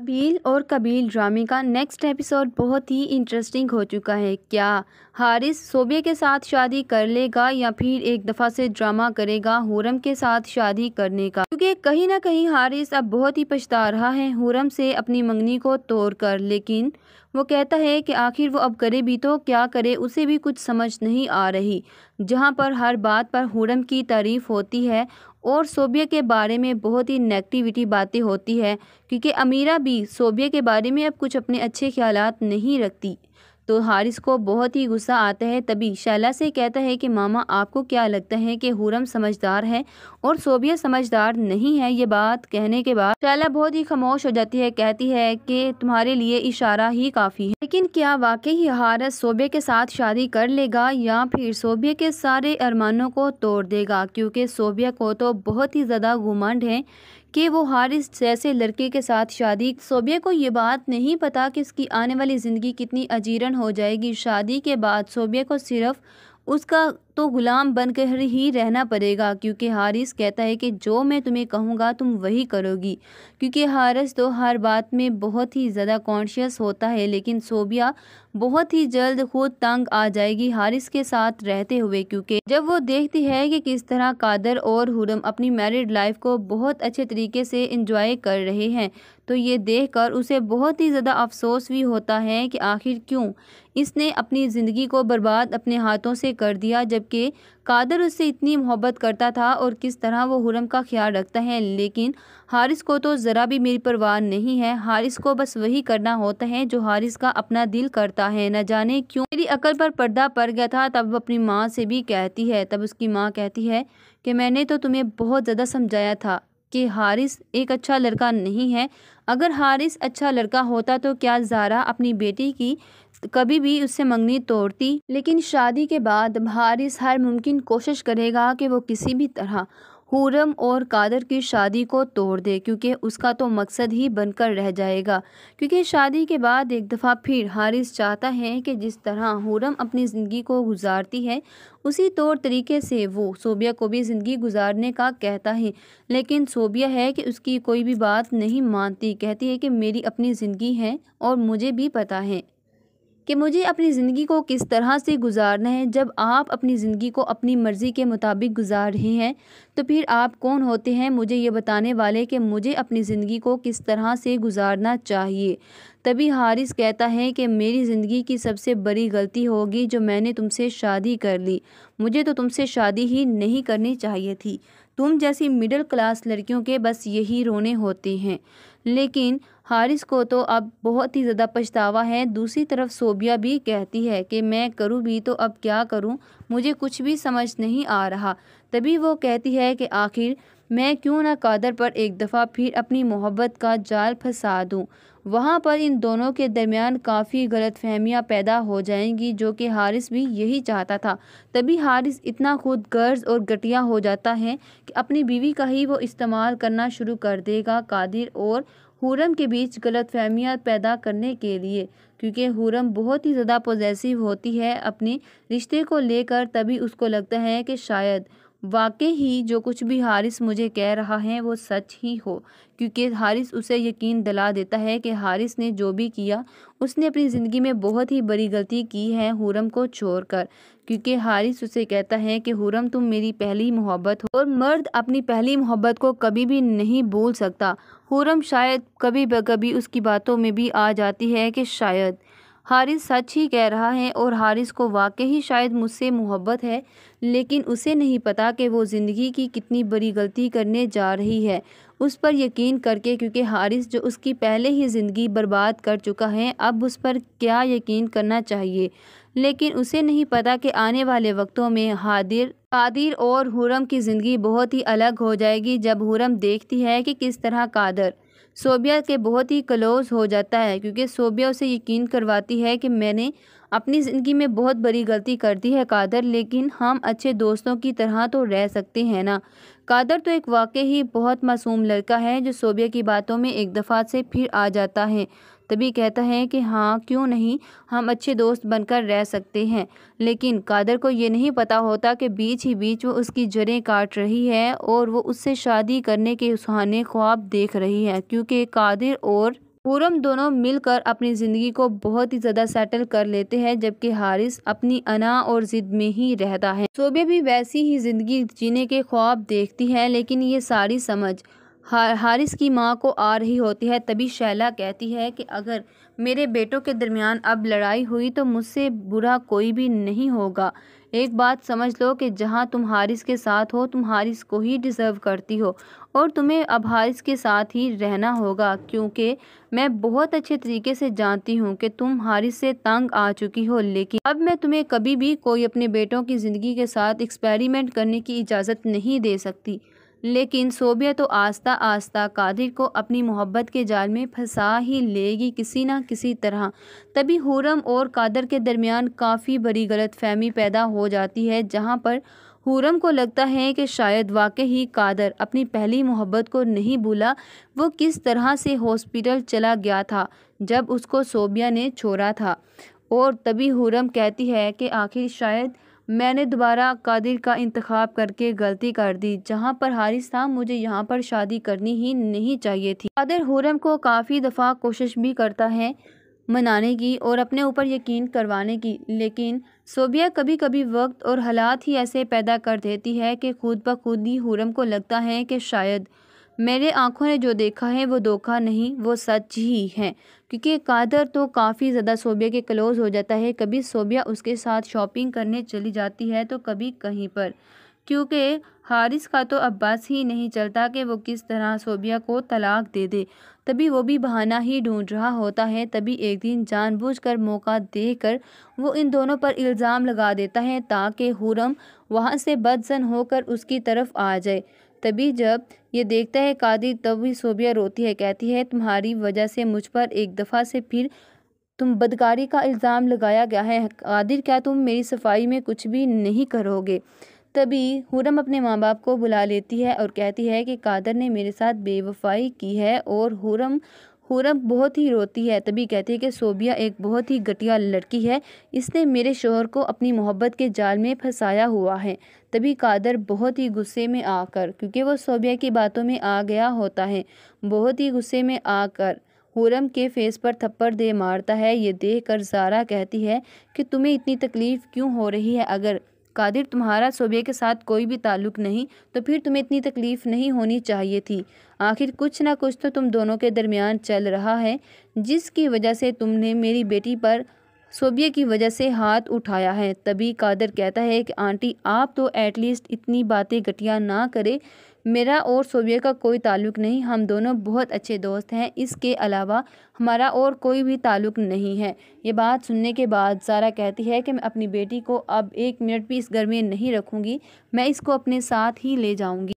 कबील और कबील ड्रामे का नेक्स्ट एपिसोड बहुत ही इंटरेस्टिंग हो चुका है क्या हारिस सोबे के साथ शादी कर लेगा या फिर एक दफ़ा से ड्रामा करेगा हुरम के साथ शादी करने का क्योंकि कहीं ना कहीं हारिस अब बहुत ही पछता रहा है हुरम से अपनी मंगनी को तोड़ कर लेकिन वो कहता है कि आखिर वो अब करे भी तो क्या करे उसे भी कुछ समझ नहीं आ रही जहां पर हर बात पर हुरम की तारीफ होती है और सोबिया के बारे में बहुत ही नेगेटिविटी बातें होती है क्योंकि अमीरा भी सोबिया के बारे में अब कुछ अपने अच्छे ख्याल नहीं रखती तो हारिस को बहुत ही गुस्सा आता है तभी शैला से कहता है कि मामा आपको क्या लगता है कि हुरम समझदार है और सोबिया समझदार नहीं है ये बात कहने के बाद शैला बहुत ही खामोश हो जाती है कहती है कि तुम्हारे लिए इशारा ही काफ़ी है लेकिन क्या वाकई ही हारिस सोबिया के साथ शादी कर लेगा या फिर सोबिया के सारे अरमानों को तोड़ देगा क्योंकि सोबिया को तो बहुत ही ज़्यादा घुमंड है कि वो हारिस जैसे लड़के के साथ शादी सोबिया को ये बात नहीं पता कि उसकी आने वाली ज़िंदगी कितनी अजीरन हो जाएगी शादी के बाद सोबिया को सिर्फ उसका तो गुलाम बनकर ही रहना पड़ेगा क्योंकि हारिस कहता है कि जो मैं तुम्हें कहूँगा तुम वही करोगी क्योंकि हारिस तो हर बात में बहुत ही ज़्यादा कॉन्शियस होता है लेकिन सोबिया बहुत ही जल्द खुद तंग आ जाएगी हारिस के साथ रहते हुए क्योंकि जब वो देखती है कि किस तरह कादर और हुरम अपनी मैरिड लाइफ को बहुत अच्छे तरीके से इंजॉय कर रहे हैं तो ये देखकर उसे बहुत ही ज़्यादा अफसोस भी होता है कि आखिर क्यों इसने अपनी ज़िंदगी को बर्बाद अपने हाथों से कर दिया जब जबकि कादर उससे इतनी मोहब्बत करता था और किस तरह वो हुरम का ख्याल रखता है लेकिन हारिस को तो ज़रा भी मेरी परवाह नहीं है हारिस को बस वही करना होता है जो हारिस का अपना दिल करता है न जाने क्यों मेरी अकल पर पर्दा पड़ गया था तब वो अपनी माँ से भी कहती है तब उसकी माँ कहती है कि मैंने तो तुम्हें बहुत ज़्यादा समझाया था कि हारिस एक अच्छा लड़का नहीं है अगर हारिस अच्छा लड़का होता तो क्या जारा अपनी बेटी की कभी भी उससे मंगनी तोड़ती लेकिन शादी के बाद हारिस हर मुमकिन कोशिश करेगा कि वो किसी भी तरह हुरम और कादर की शादी को तोड़ दे क्योंकि उसका तो मकसद ही बनकर रह जाएगा क्योंकि शादी के बाद एक दफ़ा फिर हारिस चाहता है कि जिस तरह हुरम अपनी ज़िंदगी को गुजारती है उसी तौर तरीके से वो सोबिया को भी ज़िंदगी गुजारने का कहता है लेकिन सोबिया है कि उसकी कोई भी बात नहीं मानती कहती है कि मेरी अपनी ज़िंदगी है और मुझे भी पता है कि मुझे अपनी ज़िंदगी को किस तरह से गुजारना है जब आप अपनी ज़िंदगी को अपनी मर्ज़ी के मुताबिक गुजार रहे हैं तो फिर आप कौन होते हैं मुझे ये बताने वाले कि मुझे अपनी ज़िंदगी को किस तरह से गुजारना चाहिए तभी हारिस कहता है कि मेरी ज़िंदगी की सबसे बड़ी गलती होगी जो मैंने तुमसे शादी कर ली मुझे तो तुमसे शादी ही नहीं करनी चाहिए थी तुम जैसी मिडिल क्लास लड़कियों के बस यही रोने होते हैं लेकिन हारिस को तो अब बहुत ही ज़्यादा पछतावा है दूसरी तरफ सोबिया भी कहती है कि मैं करूँ भी तो अब क्या करूँ मुझे कुछ भी समझ नहीं आ रहा तभी वो कहती है कि आखिर मैं क्यों ना कादर पर एक दफ़ा फिर अपनी मोहब्बत का जाल फंसा दूँ वहाँ पर इन दोनों के दरमियान काफ़ी गलत फहमियाँ पैदा हो जाएंगी जो कि हारिस भी यही चाहता था तभी हारिस इतना खुद गर्ज और गटिया हो जाता है कि अपनी बीवी का ही वो इस्तेमाल करना शुरू कर देगा कादिर और हुरम के बीच गलत फहमियाँ पैदा करने के लिए क्योंकि हुरम बहुत ही ज़्यादा पॉजेसिव होती है अपने रिश्ते को लेकर तभी उसको लगता है कि शायद वाकई ही जो कुछ भी हारिस मुझे कह रहा है वो सच ही हो क्योंकि हारिस उसे यकीन दिला देता है कि हारिस ने जो भी किया उसने अपनी ज़िंदगी में बहुत ही बड़ी गलती की है हुरम को छोड़कर क्योंकि हारिस उसे कहता है कि हुरम तुम मेरी पहली मोहब्बत हो और मर्द अपनी पहली मोहब्बत को कभी भी नहीं भूल सकता हुरम शायद कभी कभी उसकी बातों में भी आ जाती है कि शायद हारिस सच ही कह रहा है और हारिस को वाकई ही शायद मुझसे मोहब्बत है लेकिन उसे नहीं पता कि वो ज़िंदगी की कितनी बड़ी गलती करने जा रही है उस पर यकीन करके क्योंकि हारिस जो उसकी पहले ही ज़िंदगी बर्बाद कर चुका है अब उस पर क्या यकीन करना चाहिए लेकिन उसे नहीं पता कि आने वाले वक्तों में हादिर कादिर और हुरम की ज़िंदगी बहुत ही अलग हो जाएगी जब हुरम देखती है कि किस तरह कादर सोबिया के बहुत ही क्लोज़ हो जाता है क्योंकि सोबिया उसे यकीन करवाती है कि मैंने अपनी ज़िंदगी में बहुत बड़ी गलती कर दी है कादर लेकिन हम अच्छे दोस्तों की तरह तो रह सकते हैं ना कादर तो एक वाकई ही बहुत मासूम लड़का है जो सोबिया की बातों में एक दफ़ा से फिर आ जाता है तभी कहता है कि हाँ क्यों नहीं हम अच्छे दोस्त बनकर रह सकते हैं लेकिन कादर को ये नहीं पता होता कि बीच ही बीच वो उसकी जड़ें काट रही है और वो उससे शादी करने के सुहाने ख्वाब देख रही है क्योंकि कादिर और पूरम दोनों मिलकर अपनी ज़िंदगी को बहुत ही ज़्यादा सेटल कर लेते हैं जबकि हारिस अपनी अना और ज़िद में ही रहता है सोबे भी वैसी ही ज़िंदगी जीने के ख्वाब देखती है लेकिन ये सारी समझ हारिस की माँ को आ रही होती है तभी शैला कहती है कि अगर मेरे बेटों के दरमियान अब लड़ाई हुई तो मुझसे बुरा कोई भी नहीं होगा एक बात समझ लो कि जहाँ तुम हारिस के साथ हो तुम हारिस को ही डिज़र्व करती हो और तुम्हें अब हारिस के साथ ही रहना होगा क्योंकि मैं बहुत अच्छे तरीके से जानती हूँ कि तुम हारिस से तंग आ चुकी हो लेकिन अब मैं तुम्हें कभी भी कोई अपने बेटों की ज़िंदगी के साथ एक्सपेरिमेंट करने की इजाज़त नहीं दे सकती लेकिन सोबिया तो आस्ता आस्ता कादिर को अपनी मोहब्बत के जाल में फंसा ही लेगी किसी ना किसी तरह तभी हुरम और कादर के दरमियान काफ़ी बड़ी गलत फहमी पैदा हो जाती है जहां पर हुरम को लगता है कि शायद वाकई ही कादर अपनी पहली मोहब्बत को नहीं भूला वो किस तरह से हॉस्पिटल चला गया था जब उसको सोबिया ने छोड़ा था और तभी हुरम कहती है कि आखिर शायद मैंने दोबारा कादिर का इंतखब करके गलती कर दी जहाँ पर हारिस था मुझे यहाँ पर शादी करनी ही नहीं चाहिए थी कादिर हुरम को काफ़ी दफ़ा कोशिश भी करता है मनाने की और अपने ऊपर यकीन करवाने की लेकिन सोबिया कभी कभी वक्त और हालात ही ऐसे पैदा कर देती है कि खुद ब खुद ही हुरम को लगता है कि शायद मेरे आँखों ने जो देखा है वो धोखा नहीं वो सच ही है क्योंकि कादर तो काफ़ी ज़्यादा सोबिया के क्लोज़ हो जाता है कभी सोबिया उसके साथ शॉपिंग करने चली जाती है तो कभी कहीं पर क्योंकि हारिस का तो अब्बास ही नहीं चलता कि वो किस तरह सोबिया को तलाक दे दे तभी वो भी बहाना ही ढूंढ रहा होता है तभी एक दिन जानबूझकर मौका देकर वो इन दोनों पर इल्ज़ाम लगा देता है ताकि हुरम वहाँ से बदजन होकर उसकी तरफ आ जाए तभी जब ये देखता है कादी भी सोबिया रोती है कहती है तुम्हारी वजह से मुझ पर एक दफ़ा से फिर तुम बदकारी का इल्ज़ाम लगाया गया है कादिर क्या तुम मेरी सफाई में कुछ भी नहीं करोगे तभी हुरम अपने माँ बाप को बुला लेती है और कहती है कि कादर ने मेरे साथ बेवफाई की है और हुरम हुरम बहुत ही रोती है तभी कहती है कि सोबिया एक बहुत ही घटिया लड़की है इसने मेरे शोहर को अपनी मोहब्बत के जाल में फंसाया हुआ है तभी कादर बहुत ही गुस्से में आकर क्योंकि वो सोबिया की बातों में आ गया होता है बहुत ही गुस्से में आकर हुरम के फेस पर थप्पड़ दे मारता है ये देख कर जारा कहती है कि तुम्हें इतनी तकलीफ़ क्यों हो रही है अगर कादिर तुम्हारा सोबे के साथ कोई भी ताल्लुक नहीं तो फिर तुम्हें इतनी तकलीफ़ नहीं होनी चाहिए थी आखिर कुछ ना कुछ तो तुम दोनों के दरमियान चल रहा है जिसकी वजह से तुमने मेरी बेटी पर सोबिया की वजह से हाथ उठाया है तभी कादर कहता है कि आंटी आप तो एटलीस्ट इतनी बातें घटिया ना करें मेरा और सोबिया का कोई ताल्लुक नहीं हम दोनों बहुत अच्छे दोस्त हैं इसके अलावा हमारा और कोई भी ताल्लुक नहीं है ये बात सुनने के बाद सारा कहती है कि मैं अपनी बेटी को अब एक मिनट भी इस घर में नहीं रखूँगी मैं इसको अपने साथ ही ले जाऊँगी